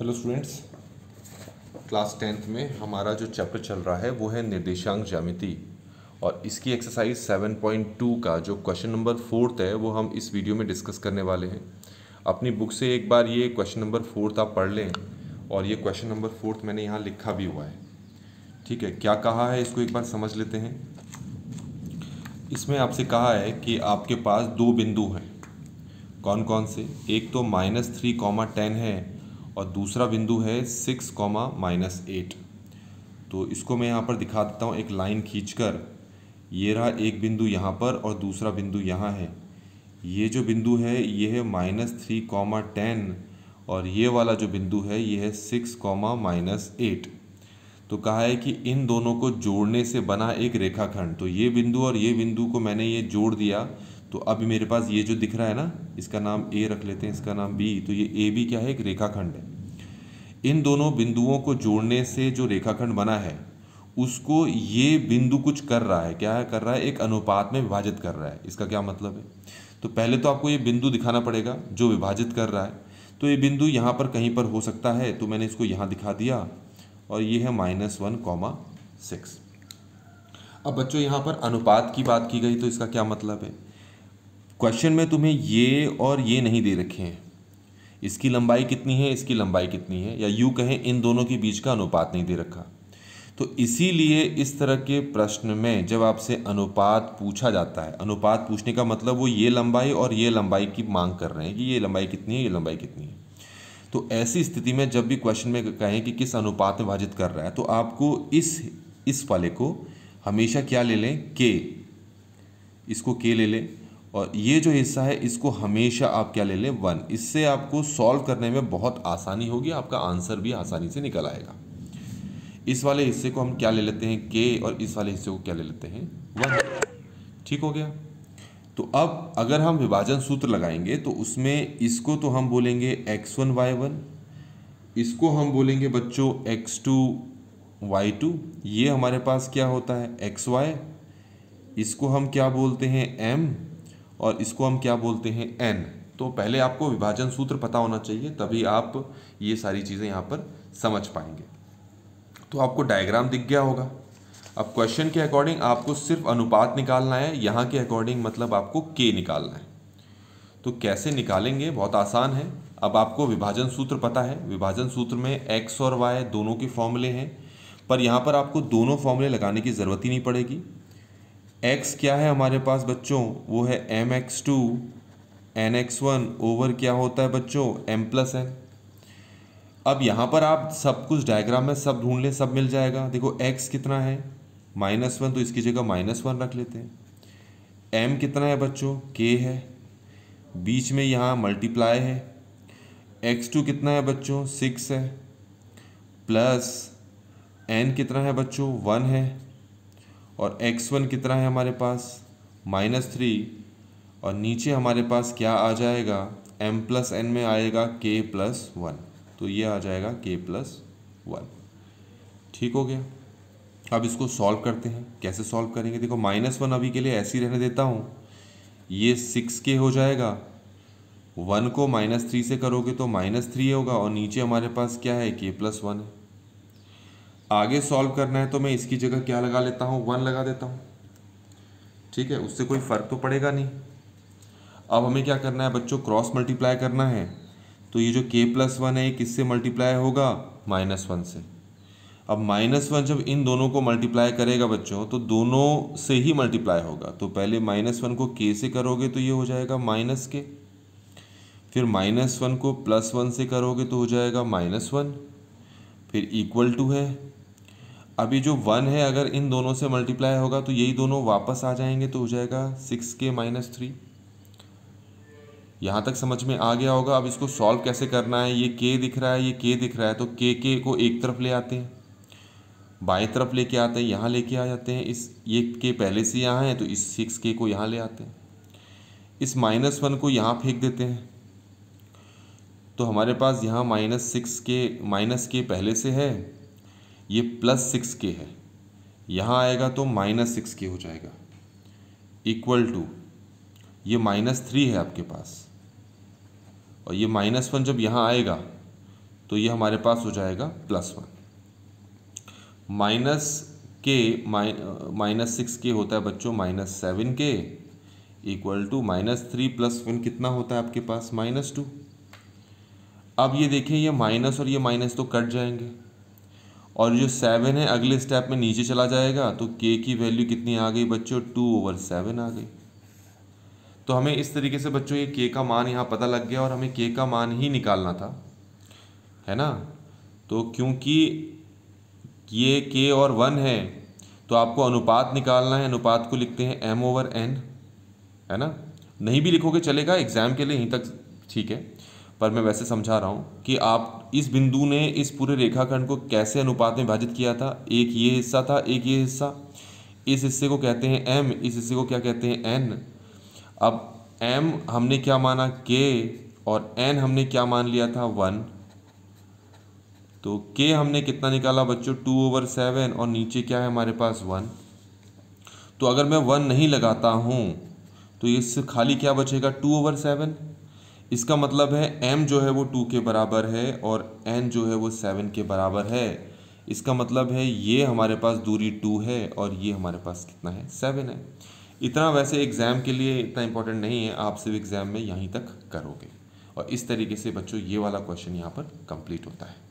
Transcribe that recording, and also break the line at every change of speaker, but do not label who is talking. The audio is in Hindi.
हेलो स्टूडेंट्स क्लास टेंथ में हमारा जो चैप्टर चल रहा है वो है निर्देशांक ज्यामिति और इसकी एक्सरसाइज 7.2 का जो क्वेश्चन नंबर फोर्थ है वो हम इस वीडियो में डिस्कस करने वाले हैं अपनी बुक से एक बार ये क्वेश्चन नंबर फोर्थ आप पढ़ लें और ये क्वेश्चन नंबर फोर्थ मैंने यहाँ लिखा भी हुआ है ठीक है क्या कहा है इसको एक बार समझ लेते हैं इसमें आपसे कहा है कि आपके पास दो बिंदु हैं कौन कौन से एक तो माइनस थ्री कॉमा टेन है और दूसरा बिंदु है सिक्स कॉमा माइनस एट तो इसको मैं यहाँ पर दिखा देता हूँ एक लाइन खींचकर ये रहा एक बिंदु यहाँ पर और दूसरा बिंदु यहाँ है ये जो बिंदु है ये है माइनस थ्री कॉमा टेन और ये वाला जो बिंदु है ये है सिक्स कॉमा माइनस एट तो कहा है कि इन दोनों को जोड़ने से बना एक रेखाखंड तो ये बिंदु और ये बिंदु को मैंने ये जोड़ दिया तो अभी मेरे पास ये जो दिख रहा है ना इसका नाम ए रख लेते हैं इसका नाम बी तो ये ए बी क्या है एक रेखाखंड है इन दोनों बिंदुओं को जोड़ने से जो रेखाखंड बना है उसको ये बिंदु कुछ कर रहा है क्या है कर रहा है एक अनुपात में विभाजित कर रहा है इसका क्या मतलब है तो पहले तो आपको ये बिंदु दिखाना पड़ेगा जो विभाजित कर रहा है तो ये बिंदु यहाँ पर कहीं पर हो सकता है तो मैंने इसको यहाँ दिखा दिया और ये है माइनस वन कॉमा सिक्स अब बच्चों यहाँ पर अनुपात की बात की गई तो इसका क्या मतलब है क्वेश्चन में तुम्हें ये और ये नहीं दे रखे हैं इसकी लंबाई कितनी है इसकी लंबाई कितनी है या यू कहें इन दोनों के बीच का अनुपात नहीं दे रखा तो इसीलिए इस तरह के प्रश्न में जब आपसे अनुपात पूछा जाता है अनुपात पूछने का मतलब वो ये लंबाई और ये लंबाई की मांग कर रहे हैं कि ये लंबाई कितनी है ये लंबाई कितनी है तो ऐसी स्थिति में जब भी क्वेश्चन में कहें कि किस अनुपात में भाजित कर रहा है तो आपको इस इस वाले को हमेशा क्या ले लें के इसको के ले लें और ये जो हिस्सा है इसको हमेशा आप क्या ले लें वन इससे आपको सॉल्व करने में बहुत आसानी होगी आपका आंसर भी आसानी से निकल आएगा इस वाले हिस्से को हम क्या ले लेते हैं के और इस वाले हिस्से को क्या ले लेते हैं वन ठीक हो गया तो अब अगर हम विभाजन सूत्र लगाएंगे तो उसमें इसको तो हम बोलेंगे एक्स वन वाई वन इसको हम बोलेंगे बच्चों एक्स टू वाई टू ये हमारे पास क्या होता है एक्स वाई इसको हम क्या बोलते हैं एम और इसको हम क्या बोलते हैं एन तो पहले आपको विभाजन सूत्र पता होना चाहिए तभी आप ये सारी चीज़ें यहाँ पर समझ पाएंगे तो आपको डायग्राम दिख गया होगा अब क्वेश्चन के अकॉर्डिंग आपको सिर्फ अनुपात निकालना है यहाँ के अकॉर्डिंग मतलब आपको के निकालना है तो कैसे निकालेंगे बहुत आसान है अब आपको विभाजन सूत्र पता है विभाजन सूत्र में एक्स और वाई दोनों के फॉर्मूले हैं पर यहाँ पर आपको दोनों फॉर्मूले लगाने की ज़रूरत ही नहीं पड़ेगी एक्स क्या है हमारे पास बच्चों वो है M X two N X one over क्या होता है बच्चों एम प्लस एन अब यहाँ पर आप सब कुछ डायग्राम में सब ढूंढ लें सब मिल जाएगा देखो एक्स कितना है माइनस वन तो इसकी जगह माइनस वन रख लेते हैं एम कितना है बच्चों के है बीच में यहाँ मल्टीप्लाई है एक्स टू कितना है बच्चों सिक्स है प्लस एन कितना है बच्चों वन है और एक्स वन कितना है हमारे पास माइनस थ्री और नीचे हमारे पास क्या आ जाएगा एम प्लस एन में आएगा के प्लस वन तो ये आ जाएगा के प्लस वन ठीक हो गया अब इसको सॉल्व करते हैं कैसे सॉल्व करेंगे देखो माइनस वन अभी के लिए ऐसे ही रहने देता हूँ ये सिक्स के हो जाएगा वन को माइनस थ्री से करोगे तो माइनस थ्री होगा और नीचे हमारे पास क्या है के प्लस वन है आगे सॉल्व करना है तो मैं इसकी जगह क्या लगा लेता हूँ वन लगा देता हूँ ठीक है उससे कोई फ़र्क तो पड़ेगा नहीं अब हमें क्या करना है बच्चों क्रॉस मल्टीप्लाई करना है तो ये जो के प्लस वन है ये किससे मल्टीप्लाई होगा माइनस वन से अब माइनस वन जब इन दोनों को मल्टीप्लाई करेगा बच्चों तो दोनों से ही मल्टीप्लाई होगा तो पहले माइनस वन को के से करोगे तो ये हो जाएगा माइनस के फिर माइनस वन को प्लस वन से करोगे तो हो जाएगा माइनस वन फिर इक्वल टू है अभी जो वन है अगर इन दोनों से मल्टीप्लाई होगा तो यही दोनों वापस आ जाएंगे तो हो जाएगा सिक्स के माइनस थ्री यहाँ तक समझ में आ गया होगा अब इसको सॉल्व कैसे करना है ये के दिख रहा है ये के दिख रहा है तो के के को एक तरफ ले आते हैं बाएं तरफ लेके आते हैं यहाँ लेके आ जाते हैं इस ये के पहले से यहाँ है तो इस सिक्स के को यहाँ ले आते हैं इस माइनस वन को यहाँ फेंक देते हैं तो हमारे पास यहाँ माइनस सिक्स के माइनस के पहले से है ये प्लस सिक्स के है यहाँ आएगा तो माइनस सिक्स के हो जाएगा इक्वल टू ये माइनस थ्री है आपके पास और ये माइनस वन जब यहाँ आएगा तो ये हमारे पास हो जाएगा प्लस वन माइनस के माइनस सिक्स के होता है बच्चों माइनस सेवन के equal to minus three plus one कितना होता है आपके पास माइनस टू अब ये देखें ये माइनस और ये माइनस तो कट जाएंगे और जो सेवन है अगले स्टेप में नीचे चला जाएगा तो के की वैल्यू कितनी आ गई बच्चों टू ओवर सेवन आ गई तो हमें इस तरीके से बच्चों ये के का मान यहाँ पता लग गया और हमें के का मान ही निकालना था है ना तो क्योंकि ये के और वन है तो आपको अनुपात निकालना है अनुपात को लिखते हैं एम ओवर एन है ना नहीं भी लिखोगे चलेगा एग्ज़ाम के लिए यहीं तक ठीक है पर मैं वैसे समझा रहा हूँ कि आप इस बिंदु ने इस पूरे रेखाखंड को कैसे अनुपात में विभाजित किया था एक ये हिस्सा था एक ये हिस्सा इस हिस्से को कहते हैं एम इस हिस्से को क्या कहते हैं एन अब एम हमने क्या माना के और एन हमने क्या मान लिया था वन तो के हमने कितना निकाला बच्चों टू ओवर सेवन और नीचे क्या है हमारे पास वन तो अगर मैं वन नहीं लगाता हूँ तो इस खाली क्या बचेगा टू ओवर सेवन इसका मतलब है m जो है वो टू के बराबर है और n जो है वो सेवन के बराबर है इसका मतलब है ये हमारे पास दूरी टू है और ये हमारे पास कितना है सेवन है इतना वैसे एग्ज़ाम के लिए इतना इंपॉर्टेंट नहीं है आप सिर्फ एग्ज़ाम में यहीं तक करोगे और इस तरीके से बच्चों ये वाला क्वेश्चन यहाँ पर कंप्लीट होता है